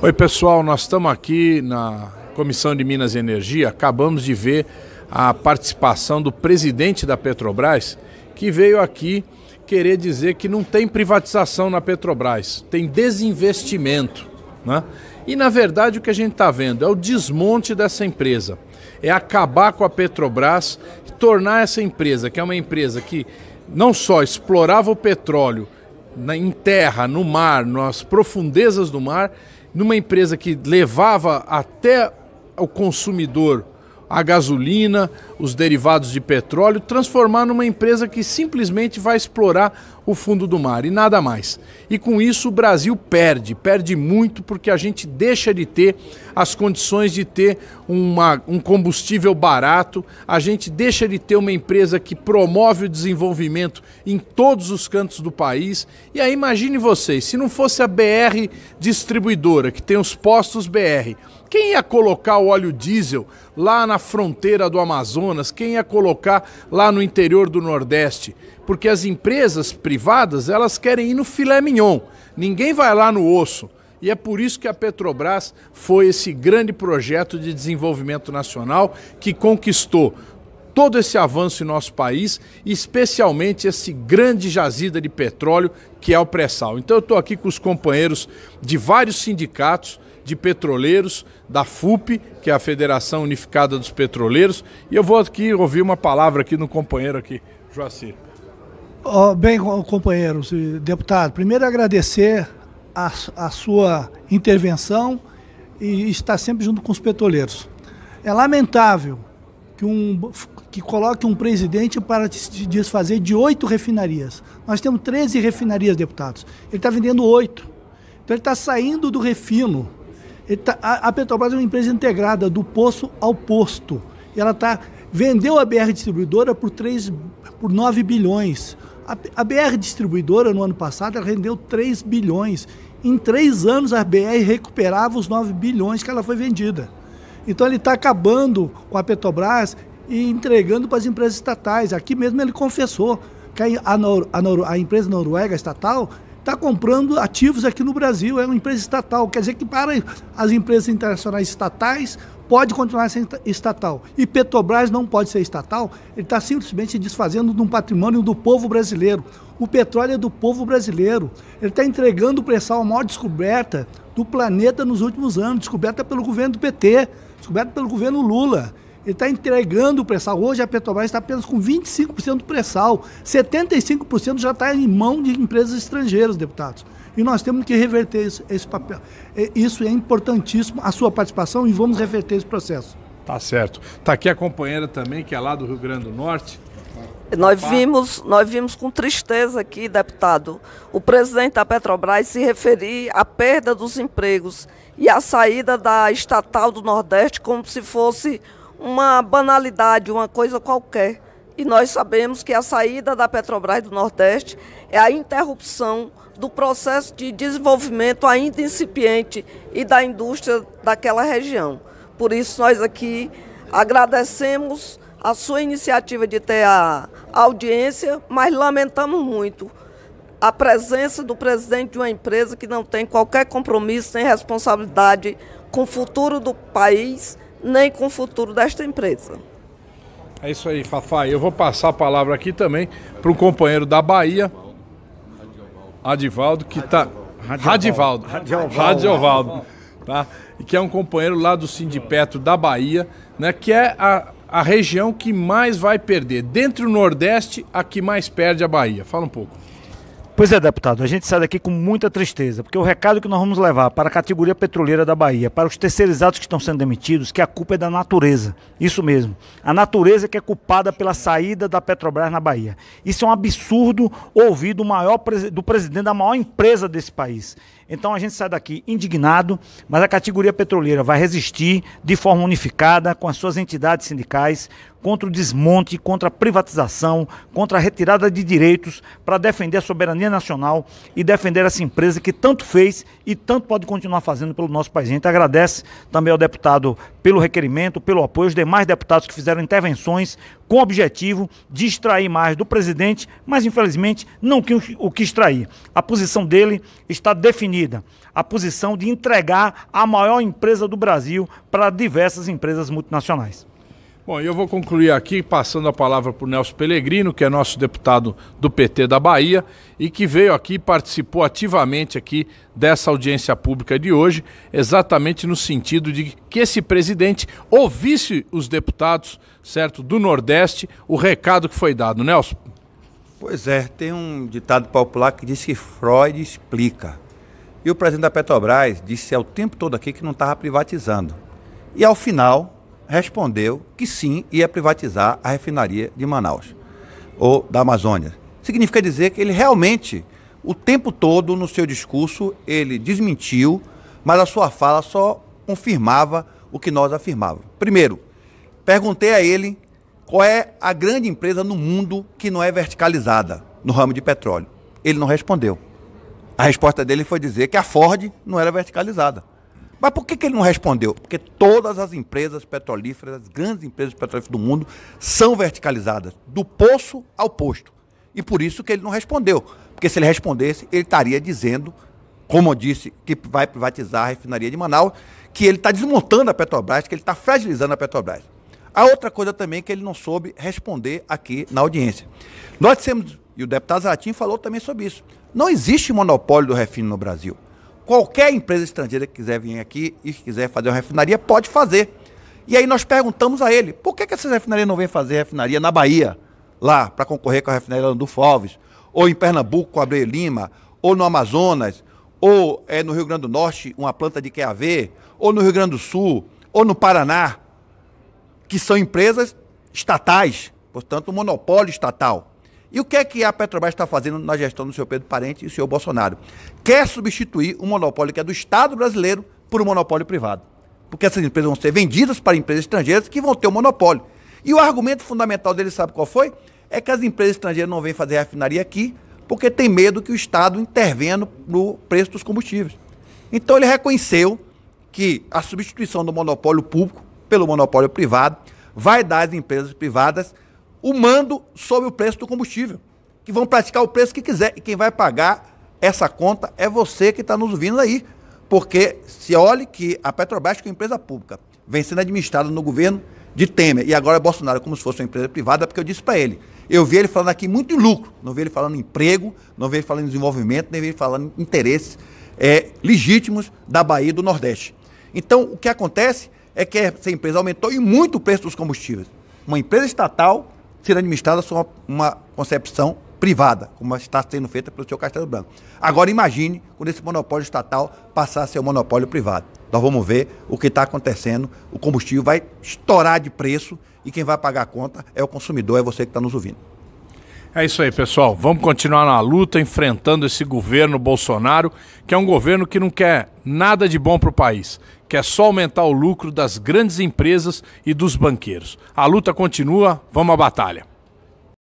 Oi, pessoal, nós estamos aqui na Comissão de Minas e Energia. Acabamos de ver a participação do presidente da Petrobras, que veio aqui querer dizer que não tem privatização na Petrobras, tem desinvestimento. Né? E, na verdade, o que a gente está vendo é o desmonte dessa empresa, é acabar com a Petrobras, tornar essa empresa, que é uma empresa que não só explorava o petróleo, na, em terra, no mar, nas profundezas do mar, numa empresa que levava até o consumidor a gasolina, os derivados de petróleo, transformar numa empresa que simplesmente vai explorar o fundo do mar e nada mais. E com isso o Brasil perde, perde muito porque a gente deixa de ter as condições de ter uma, um combustível barato, a gente deixa de ter uma empresa que promove o desenvolvimento em todos os cantos do país. E aí imagine vocês, se não fosse a BR distribuidora, que tem os postos BR, quem ia colocar o óleo diesel lá na fronteira do Amazonas? Quem ia colocar lá no interior do Nordeste? porque as empresas privadas elas querem ir no filé mignon. Ninguém vai lá no osso. E é por isso que a Petrobras foi esse grande projeto de desenvolvimento nacional que conquistou todo esse avanço em nosso país, especialmente esse grande jazida de petróleo que é o pré-sal. Então eu estou aqui com os companheiros de vários sindicatos de petroleiros da FUP, que é a Federação Unificada dos Petroleiros, e eu vou aqui ouvir uma palavra aqui no companheiro aqui, Joacir. Oh, bem, companheiros deputado, primeiro agradecer a, a sua intervenção e estar sempre junto com os petroleiros. É lamentável que, um, que coloque um presidente para se desfazer de oito refinarias. Nós temos 13 refinarias, deputados. Ele está vendendo oito. Então ele está saindo do refino. Tá, a, a Petrobras é uma empresa integrada, do poço ao posto. E ela está vendeu a BR Distribuidora por, 3, por 9 bilhões. A, a BR Distribuidora, no ano passado, ela rendeu 3 bilhões. Em três anos, a BR recuperava os 9 bilhões que ela foi vendida. Então, ele está acabando com a Petrobras e entregando para as empresas estatais. Aqui mesmo ele confessou que a, a, a empresa noruega estatal está comprando ativos aqui no Brasil, é uma empresa estatal. Quer dizer que para as empresas internacionais estatais, pode continuar sendo estatal. E Petrobras não pode ser estatal, ele está simplesmente se desfazendo de um patrimônio do povo brasileiro. O petróleo é do povo brasileiro. Ele está entregando o pré-sal, a maior descoberta do planeta nos últimos anos, descoberta pelo governo do PT, descoberta pelo governo Lula. Ele está entregando o pré-sal. Hoje a Petrobras está apenas com 25% do pré-sal. 75% já está em mão de empresas estrangeiras, deputados. E nós temos que reverter esse papel. É, isso é importantíssimo, a sua participação, e vamos reverter esse processo. Tá certo. Está aqui a companheira também, que é lá do Rio Grande do Norte. Nós vimos, nós vimos com tristeza aqui, deputado, o presidente da Petrobras se referir à perda dos empregos e à saída da estatal do Nordeste como se fosse uma banalidade, uma coisa qualquer. E nós sabemos que a saída da Petrobras do Nordeste é a interrupção do processo de desenvolvimento ainda incipiente e da indústria daquela região. Por isso, nós aqui agradecemos a sua iniciativa de ter a audiência, mas lamentamos muito a presença do presidente de uma empresa que não tem qualquer compromisso nem responsabilidade com o futuro do país nem com o futuro desta empresa. É isso aí, Fafá. Eu vou passar a palavra aqui também para um companheiro da Bahia, Adivaldo, que está. Radivaldo. Radiovaldo. Tá? E que é um companheiro lá do Sindipetro da Bahia, né? que é a, a região que mais vai perder. dentro do Nordeste, a que mais perde a Bahia. Fala um pouco. Pois é, deputado, a gente sai daqui com muita tristeza, porque o recado que nós vamos levar para a categoria petroleira da Bahia, para os terceirizados que estão sendo demitidos, que a culpa é da natureza. Isso mesmo. A natureza que é culpada pela saída da Petrobras na Bahia. Isso é um absurdo ouvido do maior do presidente da maior empresa desse país. Então a gente sai daqui indignado, mas a categoria petroleira vai resistir de forma unificada com as suas entidades sindicais contra o desmonte, contra a privatização, contra a retirada de direitos para defender a soberania nacional e defender essa empresa que tanto fez e tanto pode continuar fazendo pelo nosso país. A gente agradece também ao deputado pelo requerimento, pelo apoio, os demais deputados que fizeram intervenções com o objetivo de extrair mais do presidente, mas infelizmente não o que extrair. A posição dele está definida a posição de entregar a maior empresa do Brasil para diversas empresas multinacionais. Bom, eu vou concluir aqui passando a palavra para o Nelson Pellegrino, que é nosso deputado do PT da Bahia e que veio aqui e participou ativamente aqui dessa audiência pública de hoje, exatamente no sentido de que esse presidente ouvisse os deputados, certo, do Nordeste, o recado que foi dado. Nelson? Pois é, tem um ditado popular que diz que Freud explica. E o presidente da Petrobras disse ao tempo todo aqui que não estava privatizando. E ao final respondeu que sim, ia privatizar a refinaria de Manaus ou da Amazônia. Significa dizer que ele realmente, o tempo todo no seu discurso, ele desmentiu, mas a sua fala só confirmava o que nós afirmávamos. Primeiro, perguntei a ele qual é a grande empresa no mundo que não é verticalizada no ramo de petróleo. Ele não respondeu. A resposta dele foi dizer que a Ford não era verticalizada. Mas por que, que ele não respondeu? Porque todas as empresas petrolíferas, as grandes empresas petrolíferas do mundo, são verticalizadas, do poço ao posto. E por isso que ele não respondeu. Porque se ele respondesse, ele estaria dizendo, como eu disse, que vai privatizar a refinaria de Manaus, que ele está desmontando a Petrobras, que ele está fragilizando a Petrobras. A outra coisa também que ele não soube responder aqui na audiência. Nós temos, e o deputado Zatim falou também sobre isso. Não existe monopólio do refino no Brasil. Qualquer empresa estrangeira que quiser vir aqui e quiser fazer uma refinaria, pode fazer. E aí nós perguntamos a ele, por que, que essas refinarias não vêm fazer refinaria na Bahia, lá, para concorrer com a refinaria do Alves, ou em Pernambuco com a Abreu Lima, ou no Amazonas, ou é, no Rio Grande do Norte, uma planta de QAV, ou no Rio Grande do Sul, ou no Paraná, que são empresas estatais, portanto, um monopólio estatal. E o que é que a Petrobras está fazendo na gestão do senhor Pedro Parente e do senhor Bolsonaro? Quer substituir o monopólio que é do Estado brasileiro por um monopólio privado. Porque essas empresas vão ser vendidas para empresas estrangeiras que vão ter o um monopólio. E o argumento fundamental dele, sabe qual foi? É que as empresas estrangeiras não vêm fazer refinaria aqui porque tem medo que o Estado intervenha no preço dos combustíveis. Então ele reconheceu que a substituição do monopólio público pelo monopólio privado vai dar às empresas privadas o mando sobre o preço do combustível. Que vão praticar o preço que quiser. E quem vai pagar essa conta é você que está nos ouvindo aí. Porque se olhe que a Petrobras, que é uma empresa pública, vem sendo administrada no governo de Temer. E agora é Bolsonaro, como se fosse uma empresa privada, porque eu disse para ele. Eu vi ele falando aqui muito em lucro. Não vi ele falando em emprego, não vi ele falando em desenvolvimento, nem vi ele falando em interesses é, legítimos da Bahia e do Nordeste. Então, o que acontece é que essa empresa aumentou e muito o preço dos combustíveis. Uma empresa estatal ser administrada sob uma, uma concepção privada, como está sendo feita pelo senhor Castelo Branco. Agora imagine quando esse monopólio estatal passar a ser um monopólio privado. Nós vamos ver o que está acontecendo. O combustível vai estourar de preço e quem vai pagar a conta é o consumidor, é você que está nos ouvindo. É isso aí, pessoal. Vamos continuar na luta, enfrentando esse governo Bolsonaro, que é um governo que não quer nada de bom para o país, quer só aumentar o lucro das grandes empresas e dos banqueiros. A luta continua, vamos à batalha.